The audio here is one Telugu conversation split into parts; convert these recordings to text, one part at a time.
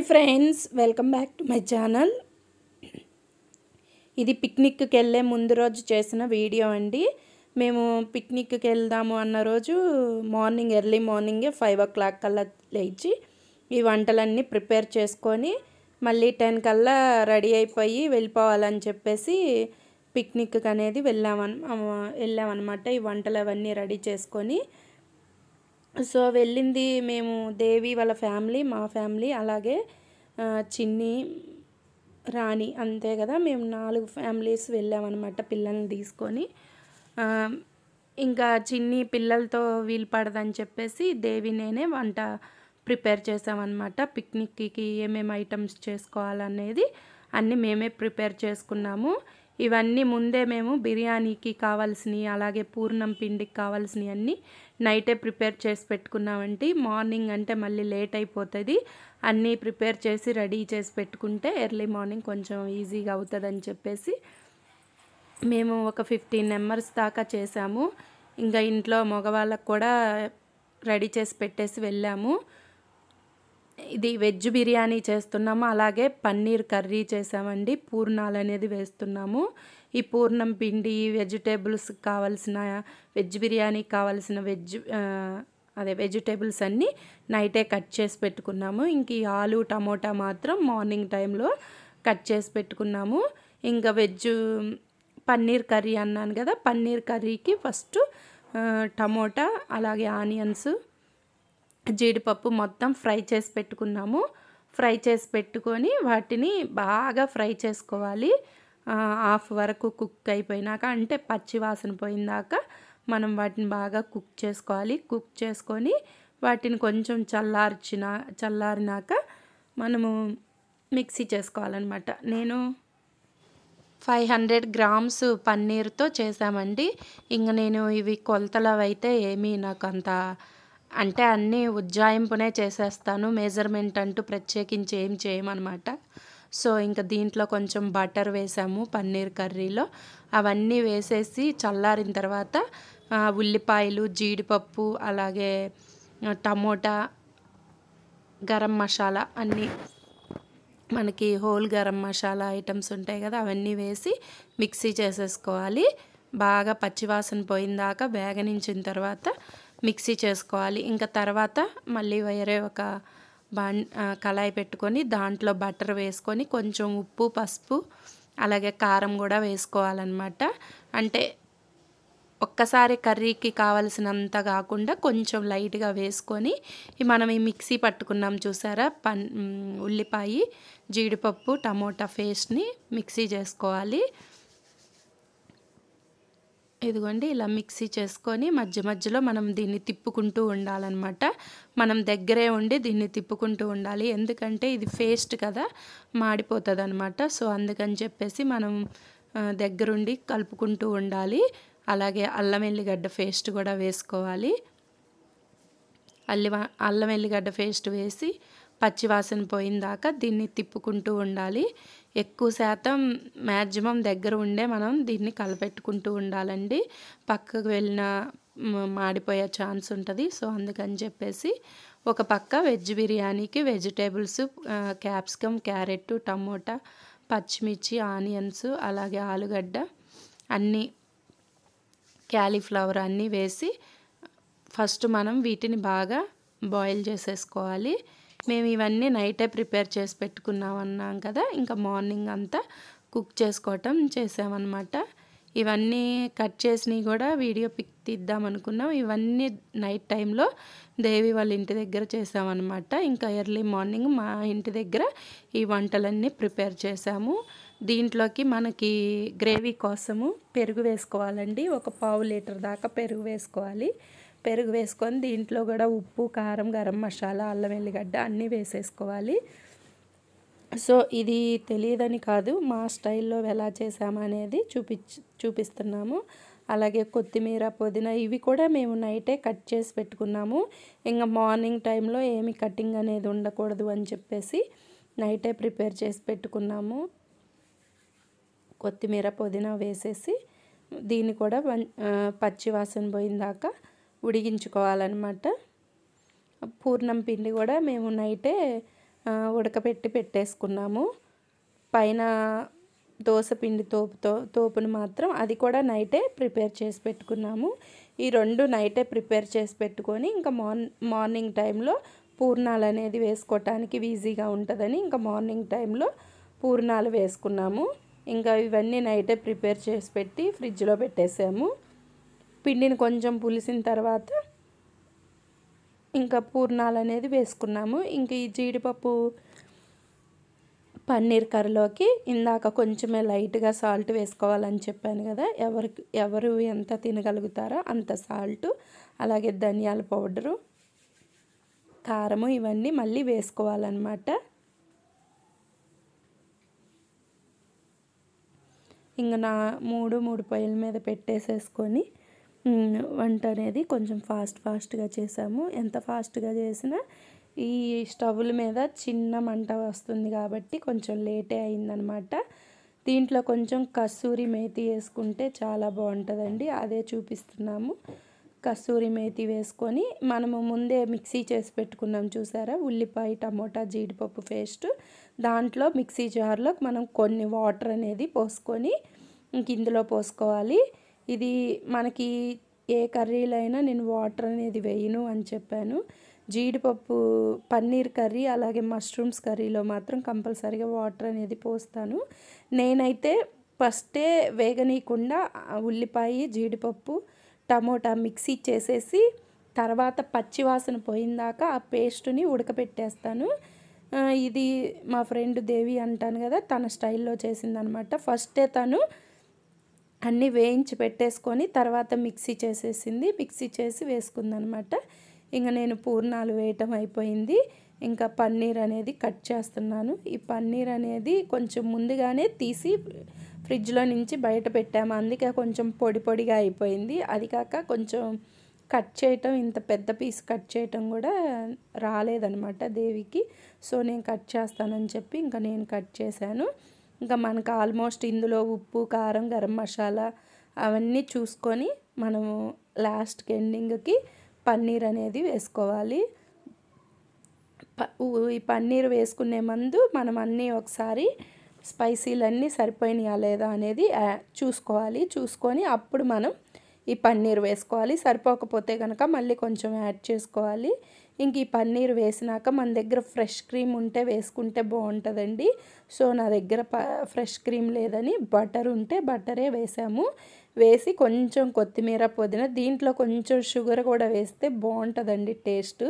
hi friends welcome back to my channel ఇది పిక్నిక్కి వెళ్ళే ముందు రోజు చేసిన వీడియో అండి మేము పిక్నిక్కి వెళ్దాము అన్న రోజు మార్నింగ్ ఎర్లీ మార్నింగే ఫైవ్ ఓ క్లాక్ కల్లా లేచి ఈ వంటలన్నీ ప్రిపేర్ చేసుకొని మళ్ళీ టెన్ కల్లా రెడీ అయిపోయి వెళ్ళిపోవాలని చెప్పేసి పిక్నిక్కి అనేది వెళ్ళామన్ వెళ్ళామన్నమాట ఈ వంటలు అవన్నీ రెడీ చేసుకొని సో వెళ్ళింది మేము దేవి వాళ్ళ ఫ్యామిలీ మా ఫ్యామిలీ అలాగే చిన్ని రాణి అంతే కదా మేము నాలుగు ఫ్యామిలీస్ వెళ్ళామన్నమాట పిల్లల్ని తీసుకొని ఇంకా చిన్ని పిల్లలతో వీలు పడదని చెప్పేసి దేవి నేనే వంట ప్రిపేర్ చేసామన్నమాట పిక్నిక్కి ఏమేమి ఐటమ్స్ చేసుకోవాలనేది అన్నీ మేమే ప్రిపేర్ చేసుకున్నాము ఇవన్నీ ముందే మేము బిర్యానీకి కావాల్సినవి అలాగే పూర్ణం పిండికి కావాల్సినవి అన్నీ నైటే ప్రిపేర్ చేసి పెట్టుకున్నామంటే మార్నింగ్ అంటే మళ్ళీ లేట్ అయిపోతుంది అన్నీ ప్రిపేర్ చేసి రెడీ చేసి పెట్టుకుంటే ఎర్లీ మార్నింగ్ కొంచెం ఈజీగా అవుతుందని చెప్పేసి మేము ఒక ఫిఫ్టీన్ మెంబర్స్ దాకా చేసాము ఇంకా ఇంట్లో మగవాళ్ళకు కూడా రెడీ చేసి పెట్టేసి వెళ్ళాము ఇది వెజ్ బిర్యానీ చేస్తున్నాము అలాగే పన్నీర్ కర్రీ చేసామండి పూర్ణాలు అనేది వేస్తున్నాము ఈ పూర్ణం పిండి వెజిటేబుల్స్ కావాల్సిన వెజ్ బిర్యానీకి కావాల్సిన వెజ్ అదే వెజిటేబుల్స్ అన్నీ నైటే కట్ చేసి పెట్టుకున్నాము ఇంక ఈ ఆలు టమోటా మాత్రం మార్నింగ్ టైంలో కట్ చేసి పెట్టుకున్నాము ఇంకా వెజ్ పన్నీర్ కర్రీ అన్నాను కదా పన్నీర్ కర్రీకి ఫస్ట్ టమోటా అలాగే ఆనియన్స్ జీడిపప్పు మొత్తం ఫ్రై చేసి పెట్టుకున్నాము ఫ్రై చేసి పెట్టుకొని వాటిని బాగా ఫ్రై చేసుకోవాలి హాఫ్ వరకు కుక్ అయిపోయినాక అంటే పచ్చి వాసన పోయిందాక మనం వాటిని బాగా కుక్ చేసుకోవాలి కుక్ చేసుకొని వాటిని కొంచెం చల్లార్చిన చల్లారినాక మనము మిక్సీ చేసుకోవాలన్నమాట నేను ఫైవ్ హండ్రెడ్ గ్రామ్స్ పన్నీర్తో చేశామండి ఇంక నేను ఇవి కొలతలు అయితే ఏమీ నాకు అంత అంటే అన్నీ ఉజ్జాయింపునే చేసేస్తాను మెజర్మెంట్ అంటూ ప్రత్యేకించి ఏం చేయమన్నమాట సో ఇంకా దీంట్లో కొంచెం బటర్ వేసాము పన్నీర్ కర్రీలో అవన్నీ వేసేసి చల్లారిన తర్వాత ఉల్లిపాయలు జీడిపప్పు అలాగే టమోటా గరం మసాలా అన్నీ మనకి హోల్ గరం మసాలా ఐటమ్స్ ఉంటాయి కదా అవన్నీ వేసి మిక్సీ చేసేసుకోవాలి బాగా పచ్చివాసన పోయిందాక వేగనించిన తర్వాత మిక్సీ చేసుకోవాలి ఇంకా తర్వాత మళ్ళీ వేరే ఒక బా కళాయి పెట్టుకొని దాంట్లో బటర్ వేసుకొని కొంచెం ఉప్పు పసుపు అలాగే కారం కూడా వేసుకోవాలన్నమాట అంటే ఒక్కసారి కర్రీకి కావలసినంత కాకుండా కొంచెం లైట్గా వేసుకొని మనం ఈ మిక్సీ పట్టుకున్నాం చూసారా పన్ ఉల్లిపాయ జీడిపప్పు టమోటా పేస్ట్ని మిక్సీ చేసుకోవాలి ఇదిగోండి ఇలా మిక్సీ చేసుకొని మధ్య మధ్యలో మనం దీన్ని తిప్పుకుంటూ ఉండాలన్నమాట మనం దగ్గరే ఉండి దీన్ని తిప్పుకుంటూ ఉండాలి ఎందుకంటే ఇది ఫేస్ట్ కదా మాడిపోతుంది అనమాట సో అందుకని చెప్పేసి మనం దగ్గరుండి కలుపుకుంటూ ఉండాలి అలాగే అల్లం ఎల్లిగడ్డ ఫేస్ట్ కూడా వేసుకోవాలి అల్లి అల్లం ఎల్లిగడ్డ ఫేస్ట్ వేసి పచ్చివాసన పోయిన దాకా దీన్ని తిప్పుకుంటూ ఉండాలి ఎక్కువ శాతం మ్యాక్సిమం దగ్గర ఉండే మనం దీన్ని కలపెట్టుకుంటూ ఉండాలండి పక్కకు వెళ్ళిన మాడిపోయే ఛాన్స్ ఉంటుంది సో అందుకని చెప్పేసి ఒక పక్క వెజ్ బిర్యానీకి వెజిటేబుల్స్ క్యాప్సికమ్ క్యారెట్ టమోటా పచ్చిమిర్చి ఆనియన్స్ అలాగే ఆలుగడ్డ అన్నీ క్యాలీఫ్లవర్ అన్నీ వేసి ఫస్ట్ మనం వీటిని బాగా బాయిల్ చేసేసుకోవాలి మేము ఇవన్నీ నైటే ప్రిపేర్ చేసి పెట్టుకున్నాం అన్నాం కదా ఇంకా మార్నింగ్ అంతా కుక్ చేసుకోవటం చేసామన్నమాట ఇవన్నీ కట్ చేసినవి కూడా వీడియో పిక్ తీద్దాం అనుకున్నాం ఇవన్నీ నైట్ టైంలో దేవి వాళ్ళ ఇంటి దగ్గర చేసామన్నమాట ఇంకా ఎర్లీ మార్నింగ్ మా ఇంటి దగ్గర ఈ వంటలన్నీ ప్రిపేర్ చేసాము దీంట్లోకి మనకి గ్రేవీ కోసము పెరుగు వేసుకోవాలండి ఒక పావు లీటర్ దాకా పెరుగు వేసుకోవాలి పెరుగు వేసుకొని దీంట్లో కూడా ఉప్పు కారం గరం మసాలా అల్లం వెల్లిగడ్డ అన్నీ వేసేసుకోవాలి సో ఇది తెలియదని కాదు మా స్టైల్లో ఎలా చేసామనేది చూపి చూపిస్తున్నాము అలాగే కొత్తిమీర పుదీనా ఇవి కూడా మేము నైటే కట్ చేసి పెట్టుకున్నాము ఇంకా మార్నింగ్ టైంలో ఏమి కటింగ్ అనేది ఉండకూడదు అని చెప్పేసి నైటే ప్రిపేర్ చేసి పెట్టుకున్నాము కొత్తిమీర పుదీనా వేసేసి దీన్ని కూడా పచ్చి వాసన పోయిన దాకా ఉడిగించుకోవాలన్నమాట పూర్ణం పిండి కూడా మేము నైటే ఉడకపెట్టి పెట్టేసుకున్నాము పైన దోశ పిండి తోపుతో తోపును మాత్రం అది కూడా నైటే ప్రిపేర్ చేసి పెట్టుకున్నాము ఈ రెండు నైటే ప్రిపేర్ చేసి పెట్టుకొని ఇంకా మార్నింగ్ టైంలో పూర్ణాలు అనేది వేసుకోవటానికి ఈజీగా ఉంటుందని ఇంకా మార్నింగ్ టైంలో పూర్ణాలు వేసుకున్నాము ఇంకా ఇవన్నీ నైటే ప్రిపేర్ చేసి పెట్టి ఫ్రిడ్జ్లో పెట్టేసాము పిండిని కొంచెం పులిసిన తర్వాత ఇంకా పూర్ణాలు అనేది వేసుకున్నాము ఇంకా ఈ జీడిపప్పు పన్నీర్ కర్రీలోకి ఇందాక కొంచెమే లైట్గా సాల్ట్ వేసుకోవాలని చెప్పాను కదా ఎవరికి ఎవరు ఎంత తినగలుగుతారో అంత సాల్ట్ అలాగే ధనియాల పౌడరు కారము ఇవన్నీ మళ్ళీ వేసుకోవాలన్నమాట ఇంకా నా మూడు మూడు పొయ్యిల మీద పెట్టేసేసుకొని వంట అనేది కొంచెం ఫాస్ట్ ఫాస్ట్గా చేసాము ఎంత ఫాస్ట్గా చేసినా ఈ స్టవ్ల మీద చిన్న మంట వస్తుంది కాబట్టి కొంచెం లేటే అయిందనమాట దీంట్లో కొంచెం కస్తూరి మేతి వేసుకుంటే చాలా బాగుంటుందండి అదే చూపిస్తున్నాము కస్తూరి మేతి వేసుకొని మనము ముందే మిక్సీ చేసి పెట్టుకున్నాం చూసారా ఉల్లిపాయ టమోటా జీడిపప్పు పేస్ట్ దాంట్లో మిక్సీ జార్లో మనం కొన్ని వాటర్ అనేది పోసుకొని ఇంక ఇందులో పోసుకోవాలి ఇది మనకి ఏ కర్రీలైనా నేను వాటర్ అనేది వేయను అని చెప్పాను జీడిపప్పు పన్నీర్ కర్రీ అలాగే మష్రూమ్స్ కర్రీలో మాత్రం కంపల్సరీగా వాటర్ అనేది పోస్తాను నేనైతే ఫస్టే వేగనీయకుండా ఉల్లిపాయ జీడిపప్పు టమోటా మిక్సీ చేసేసి తర్వాత పచ్చివాసన పోయిందాక ఆ పేస్ట్ని ఉడకపెట్టేస్తాను ఇది మా ఫ్రెండ్ దేవి అంటాను కదా తన స్టైల్లో చేసిందనమాట ఫస్టే తను అన్నీ వేయించి పెట్టేసుకొని తర్వాత మిక్సీ చేసేసింది మిక్సీ చేసి వేసుకుందనమాట ఇంకా నేను పూర్ణాలు వేయటం అయిపోయింది ఇంకా పన్నీర్ అనేది కట్ చేస్తున్నాను ఈ పన్నీర్ అనేది కొంచెం ముందుగానే తీసి ఫ్రిడ్జ్లో నుంచి బయట పెట్టాము అందుకే కొంచెం పొడి పొడిగా అయిపోయింది అది కాక కొంచెం కట్ చేయటం ఇంత పెద్ద పీస్ కట్ చేయటం కూడా రాలేదనమాట దేవికి సో నేను కట్ చేస్తానని చెప్పి ఇంకా నేను కట్ చేశాను ఇంకా మనకు ఆల్మోస్ట్ ఇందులో ఉప్పు కారం గరం మసాలా అవన్నీ చూసుకొని మనము లాస్ట్ ఎండింగ్కి పన్నీర్ అనేది వేసుకోవాలి ఈ పన్నీర్ వేసుకునే ముందు మనం అన్నీ ఒకసారి స్పైసీలన్నీ సరిపోయినాయా లేదా అనేది చూసుకోవాలి చూసుకొని అప్పుడు మనం ఈ పన్నీర్ వేసుకోవాలి సరిపోకపోతే కనుక మళ్ళీ కొంచెం యాడ్ చేసుకోవాలి ఇంక ఈ పన్నీర్ వేసినాక మన దగ్గర ఫ్రెష్ క్రీమ్ ఉంటే వేసుకుంటే బాగుంటుందండి సో నా దగ్గర ఫ్రెష్ క్రీమ్ లేదని బటర్ ఉంటే బటరే వేసాము వేసి కొంచెం కొత్తిమీర పుదీనా దీంట్లో కొంచెం షుగర్ కూడా వేస్తే బాగుంటుందండి టేస్ట్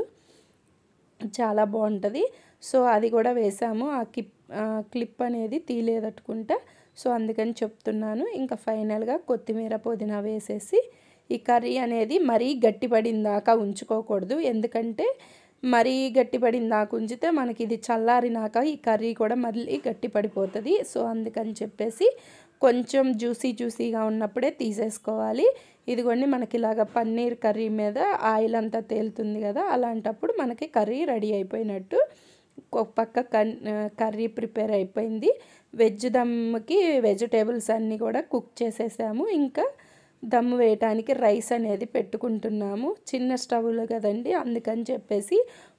చాలా బాగుంటుంది సో అది కూడా వేసాము ఆ కిప్ క్లిప్ అనేది తీలేదట్టుకుంటా సో అందుకని చెప్తున్నాను ఇంకా ఫైనల్గా కొత్తిమీర పుదీనా వేసేసి ఈ కర్రీ అనేది మరీ గట్టిపడిందాక ఉంచుకోకూడదు ఎందుకంటే మరీ గట్టిపడిందాక ఉంచితే మనకి ఇది చల్లారినాక ఈ కర్రీ కూడా మళ్ళీ గట్టిపడిపోతుంది సో అందుకని చెప్పేసి కొంచెం జ్యూసీ జ్యూసీగా ఉన్నప్పుడే తీసేసుకోవాలి ఇదిగోండి మనకి ఇలాగ పన్నీర్ కర్రీ మీద ఆయిల్ అంతా తేలుతుంది కదా అలాంటప్పుడు మనకి కర్రీ రెడీ అయిపోయినట్టు ఒక పక్క కర్రీ ప్రిపేర్ అయిపోయింది వెజ్ దమ్కి వెజిటేబుల్స్ అన్నీ కూడా కుక్ చేసేసాము ఇంకా దమ్ వేయటానికి రైస్ అనేది పెట్టుకుంటున్నాము చిన్న స్టవ్లు కదండి అందుకని చెప్పేసి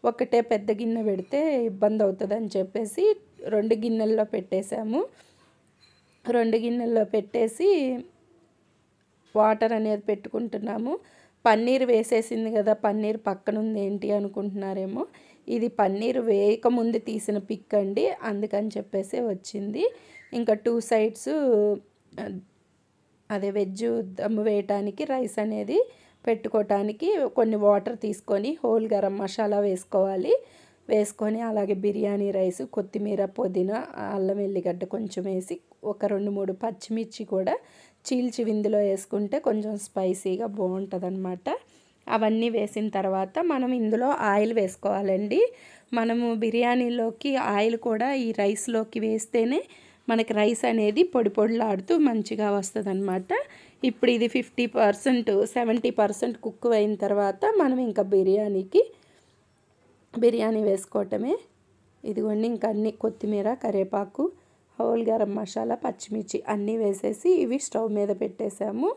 ఒకటే పెద్ద గిన్నె పెడితే ఇబ్బంది అవుతుందని చెప్పేసి రెండు గిన్నెల్లో పెట్టేశాము రెండు గిన్నెల్లో పెట్టేసి వాటర్ అనేది పెట్టుకుంటున్నాము పన్నీర్ వేసేసింది కదా పన్నీర్ పక్కన ఉంది ఏంటి అనుకుంటున్నారేమో ఇది పన్నీర్ వేయకముందు తీసిన పిక్ అండి అందుకని చెప్పేసి వచ్చింది ఇంకా టూ సైడ్స్ అదే వెజ్ దమ్ వేయటానికి రైస్ అనేది పెట్టుకోవటానికి కొన్ని వాటర్ తీసుకొని హోల్ గరం మసాలా వేసుకోవాలి వేసుకొని అలాగే బిర్యానీ రైస్ కొత్తిమీర పుదీనా అల్లం ఎల్లిగడ్డ కొంచెం వేసి ఒక రెండు మూడు పచ్చిమిర్చి కూడా చీల్చి విందులో వేసుకుంటే కొంచెం స్పైసీగా బాగుంటుందన్నమాట అవన్నీ వేసిన తర్వాత మనం ఇందులో ఆయిల్ వేసుకోవాలండి మనము బిర్యానీలోకి ఆయిల్ కూడా ఈ రైస్లోకి వేస్తేనే మనకి రైస్ అనేది పొడి పొడిలాడుతూ మంచిగా వస్తుందన్నమాట ఇప్పుడు ఇది fifty percent seventy percent cook అయిన తర్వాత మనం ఇంకా బిర్యానీకి బిర్యానీ వేసుకోవటమే ఇదిగోండి ఇంకా అన్ని కొత్తిమీర కరివేపాకు హోల్ గరం మసాలా పచ్చిమిర్చి అన్నీ వేసేసి ఇవి స్టవ్ మీద పెట్టేసాము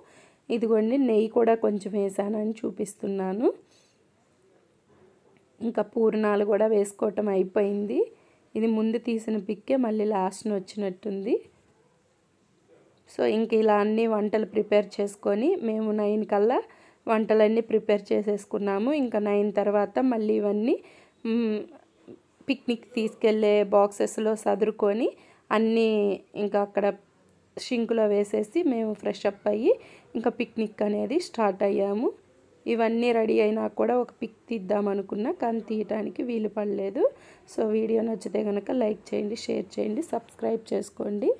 ఇదిగోండి నెయ్యి కూడా కొంచెం వేసానని చూపిస్తున్నాను ఇంకా పూర్ణాలు కూడా వేసుకోవటం అయిపోయింది ఇది ముందు తీసిన పిక్కే మళ్ళీ లాస్ట్ని వచ్చినట్టుంది సో ఇంక ఇలా అన్ని వంటలు ప్రిపేర్ చేసుకొని మేము నైన్ కల్లా వంటలన్నీ ప్రిపేర్ చేసేసుకున్నాము ఇంకా నైన్ తర్వాత మళ్ళీ ఇవన్నీ పిక్నిక్ తీసుకెళ్ళే బాక్సెస్లో సదురుకొని అన్నీ ఇంకా అక్కడ షింకులో వేసేసి మేము ఫ్రెష్ అప్ అయ్యి ఇంకా పిక్నిక్ అనేది స్టార్ట్ అయ్యాము ఇవన్నీ రెడీ అయినా కూడా ఒక పిక్ తీద్దాం అనుకున్నా కానీ తీయటానికి వీలు పడలేదు సో వీడియో నచ్చితే కనుక లైక్ చేయండి షేర్ చేయండి సబ్స్క్రైబ్ చేసుకోండి